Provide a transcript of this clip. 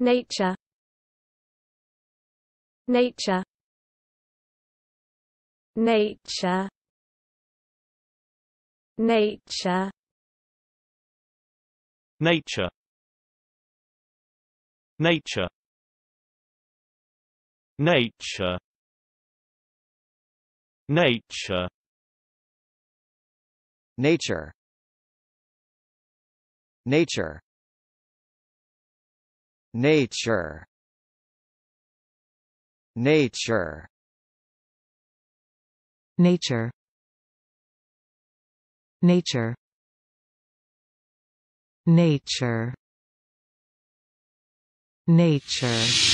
nature nature nature nature nature nature nature nature nature nature Nature Nature Nature Nature Nature Nature